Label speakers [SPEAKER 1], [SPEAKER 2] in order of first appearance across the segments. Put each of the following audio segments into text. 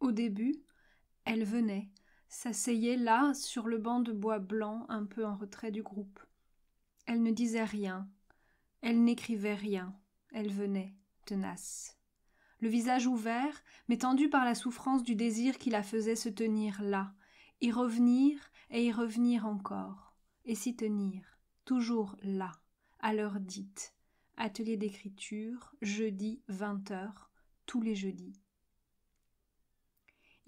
[SPEAKER 1] Au début, elle venait, s'asseyait là sur le banc de bois blanc un peu en retrait du groupe. Elle ne disait rien, elle n'écrivait rien, elle venait, tenace. Le visage ouvert, mais tendu par la souffrance du désir qui la faisait se tenir là, y revenir et y revenir encore, et s'y tenir, toujours là, à l'heure dite. Atelier d'écriture, jeudi 20h, tous les jeudis.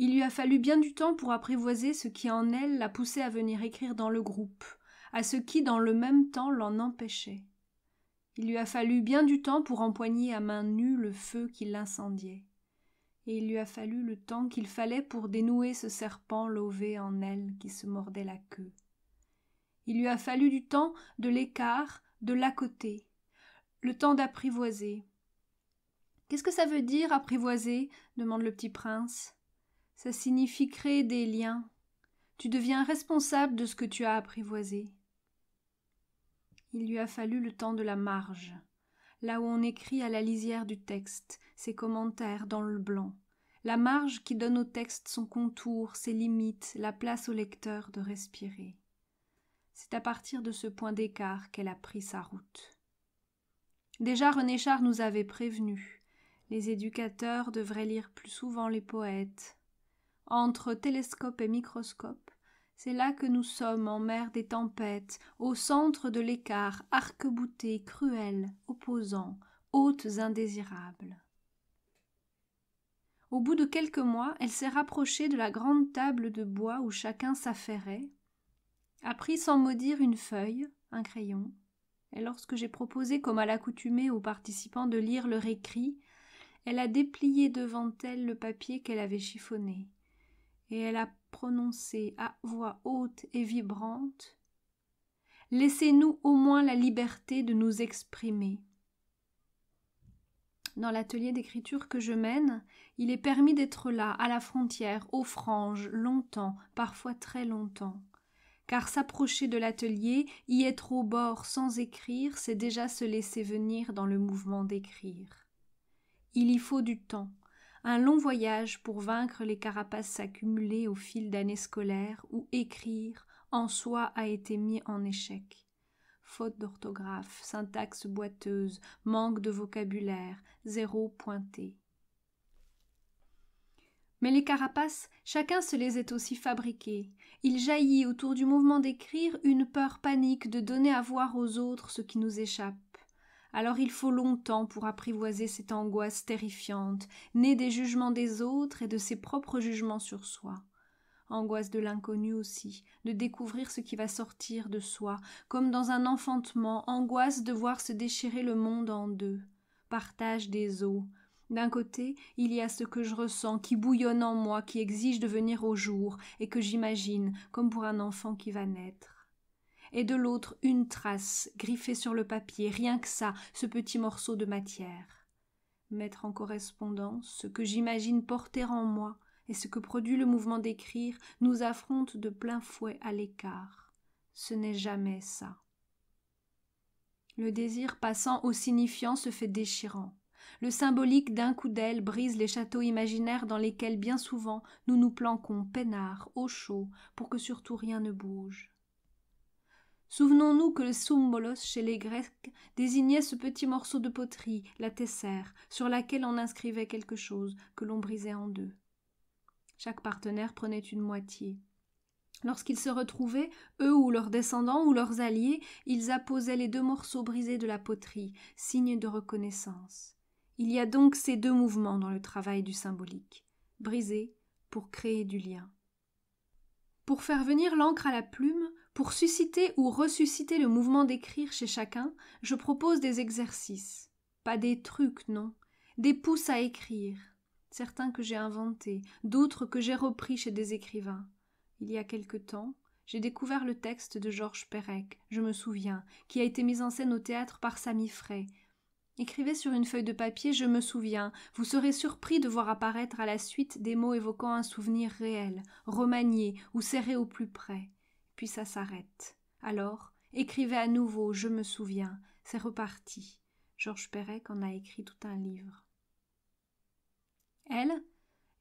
[SPEAKER 1] Il lui a fallu bien du temps pour apprivoiser ce qui en elle la poussait à venir écrire dans le groupe, à ce qui dans le même temps l'en empêchait. Il lui a fallu bien du temps pour empoigner à main nue le feu qui l'incendiait. Et il lui a fallu le temps qu'il fallait pour dénouer ce serpent lové en elle qui se mordait la queue. Il lui a fallu du temps de l'écart, de l'à côté, le temps d'apprivoiser. Qu'est-ce que ça veut dire apprivoiser demande le petit prince. Ça signifie créer des liens. Tu deviens responsable de ce que tu as apprivoisé. Il lui a fallu le temps de la marge, là où on écrit à la lisière du texte ses commentaires dans le blanc, la marge qui donne au texte son contour, ses limites, la place au lecteur de respirer. C'est à partir de ce point d'écart qu'elle a pris sa route. Déjà René Char nous avait prévenu. Les éducateurs devraient lire plus souvent les poètes, entre télescope et microscope. C'est là que nous sommes en mer des tempêtes, au centre de l'écart, arc cruel cruel, opposants, hôtes indésirables. Au bout de quelques mois, elle s'est rapprochée de la grande table de bois où chacun s'affairait, a pris sans maudire une feuille, un crayon, et lorsque j'ai proposé comme à l'accoutumée aux participants de lire leur écrit, elle a déplié devant elle le papier qu'elle avait chiffonné et elle a prononcé à voix haute et vibrante Laissez-nous au moins la liberté de nous exprimer. Dans l'atelier d'écriture que je mène, il est permis d'être là, à la frontière, aux franges, longtemps, parfois très longtemps. Car s'approcher de l'atelier, y être au bord sans écrire, c'est déjà se laisser venir dans le mouvement d'écrire. Il y faut du temps, un long voyage pour vaincre les carapaces accumulées au fil d'années scolaires où écrire en soi a été mis en échec. Faute d'orthographe, syntaxe boiteuse, manque de vocabulaire, zéro pointé. Mais les carapaces, chacun se les est aussi fabriquées. Il jaillit autour du mouvement d'écrire une peur panique de donner à voir aux autres ce qui nous échappe. Alors il faut longtemps pour apprivoiser cette angoisse terrifiante, née des jugements des autres et de ses propres jugements sur soi. Angoisse de l'inconnu aussi, de découvrir ce qui va sortir de soi, comme dans un enfantement, angoisse de voir se déchirer le monde en deux. Partage des eaux, d'un côté, il y a ce que je ressens, qui bouillonne en moi, qui exige de venir au jour, et que j'imagine, comme pour un enfant qui va naître et de l'autre une trace griffée sur le papier, rien que ça, ce petit morceau de matière. Mettre en correspondance ce que j'imagine porter en moi et ce que produit le mouvement d'écrire nous affronte de plein fouet à l'écart. Ce n'est jamais ça. Le désir passant au signifiant se fait déchirant. Le symbolique d'un coup d'aile brise les châteaux imaginaires dans lesquels bien souvent nous nous planquons peinards, au chaud, pour que surtout rien ne bouge. Souvenons-nous que le sumbolos chez les Grecs désignait ce petit morceau de poterie, la tessère, sur laquelle on inscrivait quelque chose que l'on brisait en deux. Chaque partenaire prenait une moitié. Lorsqu'ils se retrouvaient, eux ou leurs descendants ou leurs alliés, ils apposaient les deux morceaux brisés de la poterie, signe de reconnaissance. Il y a donc ces deux mouvements dans le travail du symbolique briser pour créer du lien. Pour faire venir l'encre à la plume, pour susciter ou ressusciter le mouvement d'écrire chez chacun, je propose des exercices. Pas des trucs, non. Des pousses à écrire. Certains que j'ai inventés, d'autres que j'ai repris chez des écrivains. Il y a quelque temps, j'ai découvert le texte de Georges Perec, je me souviens, qui a été mis en scène au théâtre par Sami Fray. Écrivez sur une feuille de papier Je me souviens. Vous serez surpris de voir apparaître à la suite des mots évoquant un souvenir réel, remanié ou serré au plus près puis ça s'arrête. Alors, écrivez à nouveau, je me souviens, c'est reparti. Georges Perec en a écrit tout un livre. Elle,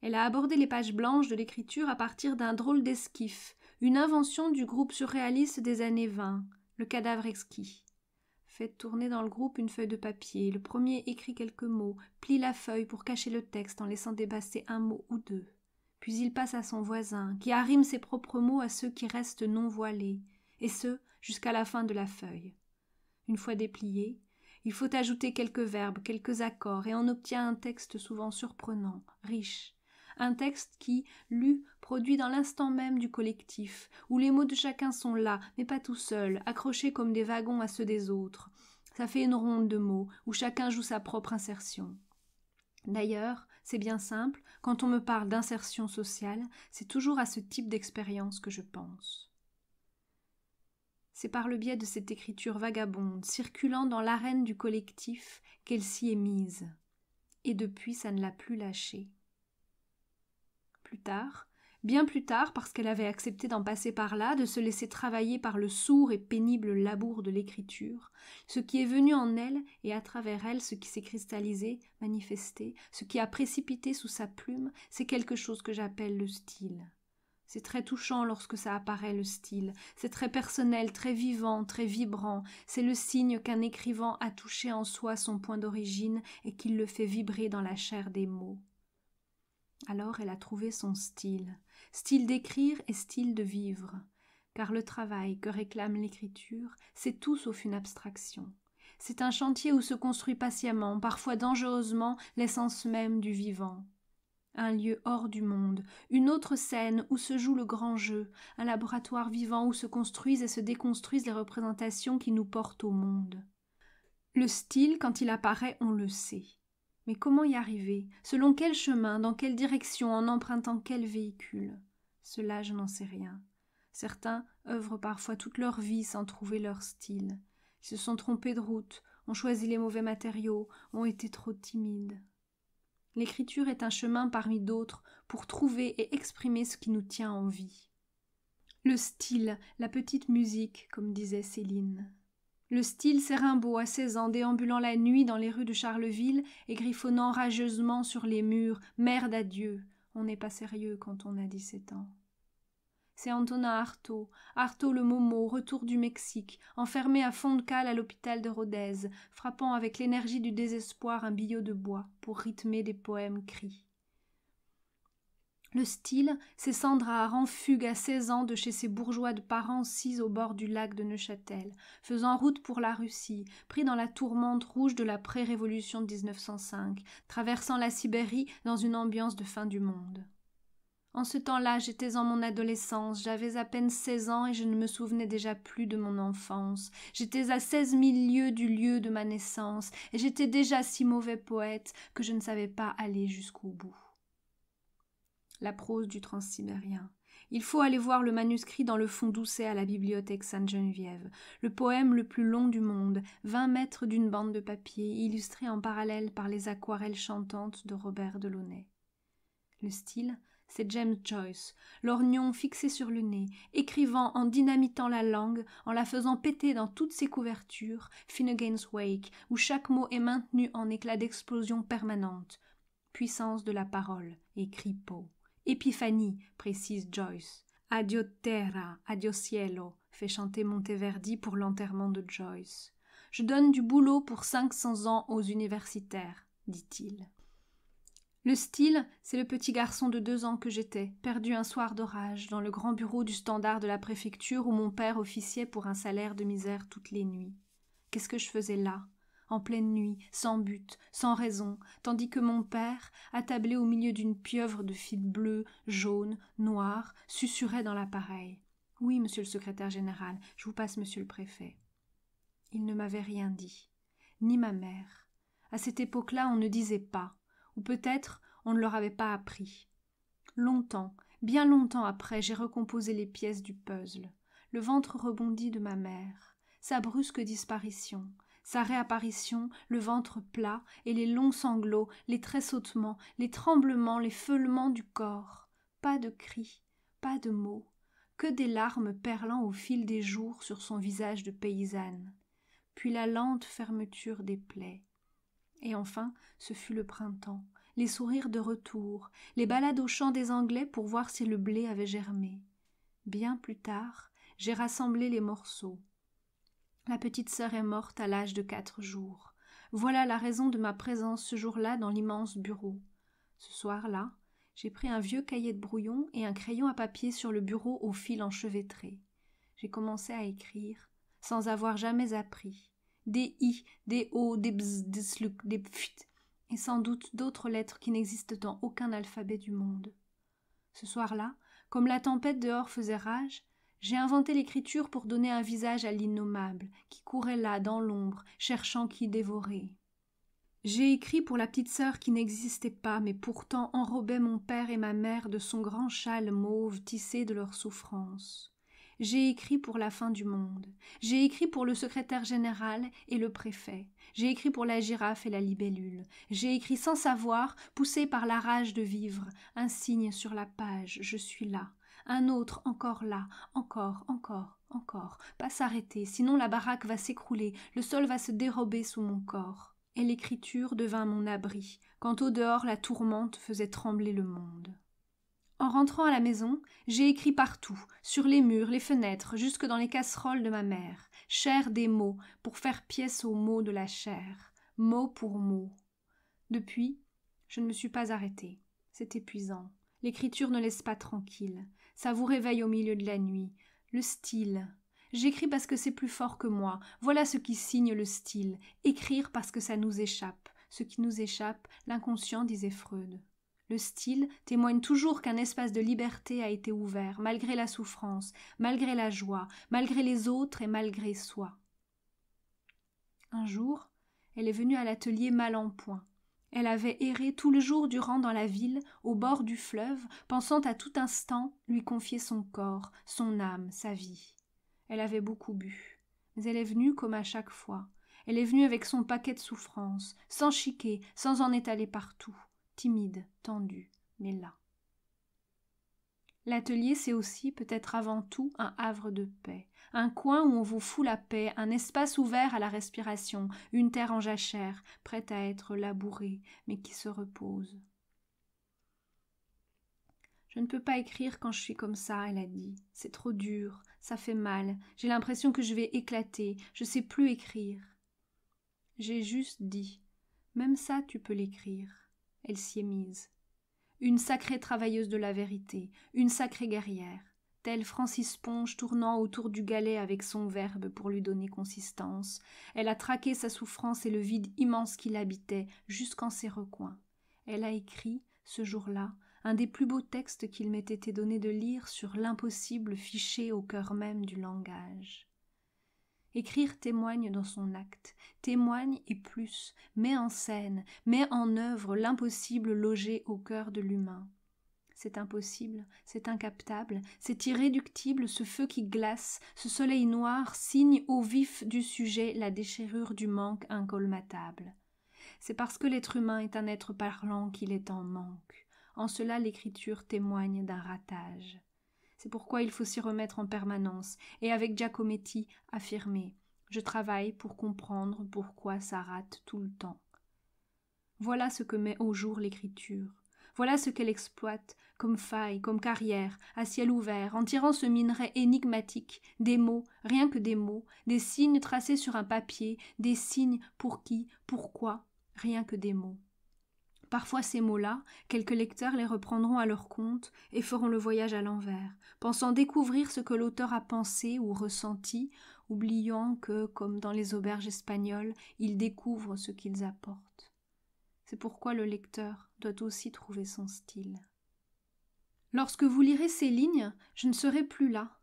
[SPEAKER 1] elle a abordé les pages blanches de l'écriture à partir d'un drôle d'esquif, une invention du groupe surréaliste des années 20, le cadavre exquis. Faites tourner dans le groupe une feuille de papier, le premier écrit quelques mots, plie la feuille pour cacher le texte en laissant dépasser un mot ou deux. Puis il passe à son voisin, qui arrime ses propres mots à ceux qui restent non voilés, et ce jusqu'à la fin de la feuille. Une fois déplié, il faut ajouter quelques verbes, quelques accords, et on obtient un texte souvent surprenant, riche, un texte qui, lu, produit dans l'instant même du collectif, où les mots de chacun sont là, mais pas tout seuls, accrochés comme des wagons à ceux des autres. Ça fait une ronde de mots, où chacun joue sa propre insertion. D'ailleurs, c'est bien simple, quand on me parle d'insertion sociale, c'est toujours à ce type d'expérience que je pense. C'est par le biais de cette écriture vagabonde, circulant dans l'arène du collectif, qu'elle s'y est mise. Et depuis, ça ne l'a plus lâchée. Plus tard, bien plus tard parce qu'elle avait accepté d'en passer par là, de se laisser travailler par le sourd et pénible labour de l'écriture, ce qui est venu en elle et à travers elle ce qui s'est cristallisé, manifesté, ce qui a précipité sous sa plume, c'est quelque chose que j'appelle le style. C'est très touchant lorsque ça apparaît le style, c'est très personnel, très vivant, très vibrant, c'est le signe qu'un écrivain a touché en soi son point d'origine et qu'il le fait vibrer dans la chair des mots. Alors elle a trouvé son style, style d'écrire et style de vivre, car le travail que réclame l'écriture, c'est tout sauf une abstraction. C'est un chantier où se construit patiemment, parfois dangereusement, l'essence même du vivant. Un lieu hors du monde, une autre scène où se joue le grand jeu, un laboratoire vivant où se construisent et se déconstruisent les représentations qui nous portent au monde. Le style, quand il apparaît, on le sait. Mais comment y arriver Selon quel chemin Dans quelle direction En empruntant quel véhicule Cela, je n'en sais rien. Certains œuvrent parfois toute leur vie sans trouver leur style. Ils se sont trompés de route, ont choisi les mauvais matériaux, ont été trop timides. L'écriture est un chemin parmi d'autres pour trouver et exprimer ce qui nous tient en vie. Le style, la petite musique, comme disait Céline. Le style Rimbaud à 16 ans déambulant la nuit dans les rues de Charleville et griffonnant rageusement sur les murs Merde à Dieu. On n'est pas sérieux quand on a 17 ans. C'est Antonin Artaud, Artaud le Momo, retour du Mexique, enfermé à fond de cale à l'hôpital de Rodez, frappant avec l'énergie du désespoir un billot de bois pour rythmer des poèmes cris. Le style, c'est Sandra en fugue à 16 ans de chez ses bourgeois de parents cis au bord du lac de Neuchâtel, faisant route pour la Russie, pris dans la tourmente rouge de la pré-révolution de 1905, traversant la Sibérie dans une ambiance de fin du monde. En ce temps-là, j'étais en mon adolescence, j'avais à peine 16 ans et je ne me souvenais déjà plus de mon enfance. J'étais à seize mille lieues du lieu de ma naissance et j'étais déjà si mauvais poète que je ne savais pas aller jusqu'au bout la prose du transsibérien. Il faut aller voir le manuscrit dans le fond Doucet à la bibliothèque Sainte-Geneviève, le poème le plus long du monde, vingt mètres d'une bande de papier, illustré en parallèle par les aquarelles chantantes de Robert Delaunay. Le style, c'est James Joyce, lorgnon fixé sur le nez, écrivant en dynamitant la langue, en la faisant péter dans toutes ses couvertures, Finnegan's Wake, où chaque mot est maintenu en éclat d'explosion permanente, puissance de la parole, écrit Poe. Épiphanie, précise Joyce. Adio terra, adio cielo, fait chanter Monteverdi pour l'enterrement de Joyce. Je donne du boulot pour 500 ans aux universitaires, dit-il. Le style, c'est le petit garçon de deux ans que j'étais, perdu un soir d'orage dans le grand bureau du standard de la préfecture où mon père officiait pour un salaire de misère toutes les nuits. Qu'est-ce que je faisais là en pleine nuit, sans but, sans raison, tandis que mon père, attablé au milieu d'une pieuvre de fils bleus, jaunes, noirs, susurrait dans l'appareil. Oui, monsieur le secrétaire général, je vous passe monsieur le préfet. Il ne m'avait rien dit, ni ma mère. À cette époque-là, on ne disait pas, ou peut-être on ne leur avait pas appris. Longtemps, bien longtemps après, j'ai recomposé les pièces du puzzle. Le ventre rebondit de ma mère, sa brusque disparition, sa réapparition, le ventre plat et les longs sanglots, les tressautements, les tremblements, les feulements du corps. Pas de cris, pas de mots, que des larmes perlant au fil des jours sur son visage de paysanne. Puis la lente fermeture des plaies. Et enfin, ce fut le printemps, les sourires de retour, les balades au champ des Anglais pour voir si le blé avait germé. Bien plus tard, j'ai rassemblé les morceaux. La petite sœur est morte à l'âge de quatre jours. Voilà la raison de ma présence ce jour-là dans l'immense bureau. Ce soir-là, j'ai pris un vieux cahier de brouillon et un crayon à papier sur le bureau au fil enchevêtré. J'ai commencé à écrire, sans avoir jamais appris. Des i, des o, des bz, des sluk, des et sans doute d'autres lettres qui n'existent dans aucun alphabet du monde. Ce soir-là, comme la tempête dehors faisait rage, j'ai inventé l'écriture pour donner un visage à l'innommable, qui courait là, dans l'ombre, cherchant qui dévorer. J'ai écrit pour la petite sœur qui n'existait pas, mais pourtant enrobait mon père et ma mère de son grand châle mauve tissé de leur souffrance. J'ai écrit pour la fin du monde. J'ai écrit pour le secrétaire général et le préfet. J'ai écrit pour la girafe et la libellule. J'ai écrit sans savoir, poussé par la rage de vivre, un signe sur la page, je suis là un autre encore là, encore, encore, encore. Pas s'arrêter, sinon la baraque va s'écrouler, le sol va se dérober sous mon corps. Et l'écriture devint mon abri, quand au dehors la tourmente faisait trembler le monde. En rentrant à la maison, j'ai écrit partout, sur les murs, les fenêtres, jusque dans les casseroles de ma mère, chair des mots, pour faire pièce aux mots de la chair, mot pour mot. Depuis, je ne me suis pas arrêtée. C'est épuisant. L'écriture ne laisse pas tranquille. Ça vous réveille au milieu de la nuit. Le style. J'écris parce que c'est plus fort que moi. Voilà ce qui signe le style. Écrire parce que ça nous échappe. Ce qui nous échappe, l'inconscient, disait Freud. Le style témoigne toujours qu'un espace de liberté a été ouvert, malgré la souffrance, malgré la joie, malgré les autres et malgré soi. Un jour, elle est venue à l'atelier mal en point. Elle avait erré tout le jour durant dans la ville, au bord du fleuve, pensant à tout instant lui confier son corps, son âme, sa vie. Elle avait beaucoup bu. Mais elle est venue comme à chaque fois. Elle est venue avec son paquet de souffrances, sans chiquer, sans en étaler partout, timide, tendue, mais là. L'atelier, c'est aussi, peut-être avant tout, un havre de paix, un coin où on vous fout la paix, un espace ouvert à la respiration, une terre en jachère, prête à être labourée, mais qui se repose. Je ne peux pas écrire quand je suis comme ça, elle a dit. C'est trop dur, ça fait mal, j'ai l'impression que je vais éclater, je sais plus écrire. J'ai juste dit. Même ça tu peux l'écrire. Elle s'y est mise. Une sacrée travailleuse de la vérité, une sacrée guerrière. Francis Ponge tournant autour du galet avec son verbe pour lui donner consistance. Elle a traqué sa souffrance et le vide immense qui l'habitait jusqu'en ses recoins. Elle a écrit, ce jour-là, un des plus beaux textes qu'il m'ait été donné de lire sur l'impossible fiché au cœur même du langage. Écrire témoigne dans son acte, témoigne et plus, met en scène, met en œuvre l'impossible logé au cœur de l'humain c'est impossible, c'est incaptable, c'est irréductible ce feu qui glace, ce soleil noir signe au vif du sujet la déchirure du manque incolmatable. C'est parce que l'être humain est un être parlant qu'il est en manque. En cela l'écriture témoigne d'un ratage. C'est pourquoi il faut s'y remettre en permanence, et avec Giacometti affirmer Je travaille pour comprendre pourquoi ça rate tout le temps. Voilà ce que met au jour l'écriture. Voilà ce qu'elle exploite, comme faille, comme carrière, à ciel ouvert, en tirant ce minerai énigmatique, des mots, rien que des mots, des signes tracés sur un papier, des signes pour qui, pourquoi, rien que des mots. Parfois ces mots-là, quelques lecteurs les reprendront à leur compte et feront le voyage à l'envers, pensant découvrir ce que l'auteur a pensé ou ressenti, oubliant que, comme dans les auberges espagnoles, ils découvrent ce qu'ils apportent. C'est pourquoi le lecteur, doit aussi trouver son style. Lorsque vous lirez ces lignes, je ne serai plus là.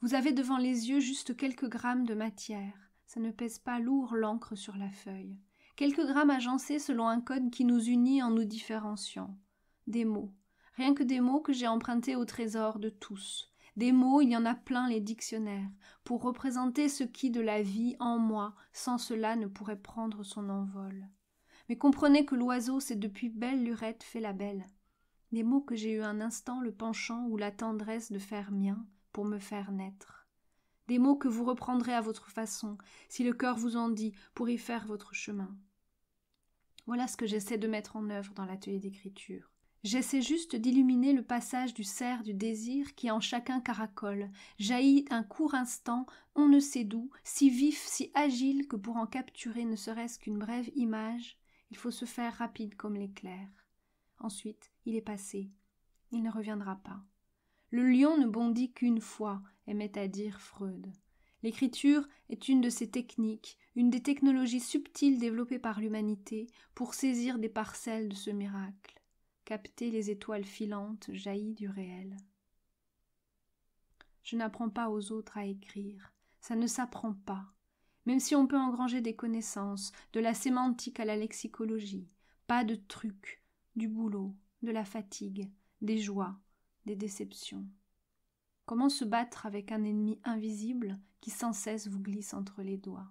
[SPEAKER 1] Vous avez devant les yeux juste quelques grammes de matière. Ça ne pèse pas lourd l'encre sur la feuille. Quelques grammes agencés selon un code qui nous unit en nous différenciant. Des mots. Rien que des mots que j'ai empruntés au trésor de tous. Des mots, il y en a plein les dictionnaires, pour représenter ce qui de la vie en moi, sans cela ne pourrait prendre son envol mais comprenez que l'oiseau s'est depuis belle lurette fait la belle. Des mots que j'ai eu un instant le penchant ou la tendresse de faire mien pour me faire naître. Des mots que vous reprendrez à votre façon, si le cœur vous en dit, pour y faire votre chemin. Voilà ce que j'essaie de mettre en œuvre dans l'atelier d'écriture. J'essaie juste d'illuminer le passage du cerf du désir qui en chacun caracole, jaillit un court instant, on ne sait d'où, si vif, si agile que pour en capturer ne serait-ce qu'une brève image, il faut se faire rapide comme l'éclair. Ensuite, il est passé. Il ne reviendra pas. Le lion ne bondit qu'une fois, aimait à dire Freud. L'écriture est une de ces techniques, une des technologies subtiles développées par l'humanité pour saisir des parcelles de ce miracle, capter les étoiles filantes jaillies du réel. Je n'apprends pas aux autres à écrire, ça ne s'apprend pas. Même si on peut engranger des connaissances, de la sémantique à la lexicologie, pas de trucs, du boulot, de la fatigue, des joies, des déceptions. Comment se battre avec un ennemi invisible qui sans cesse vous glisse entre les doigts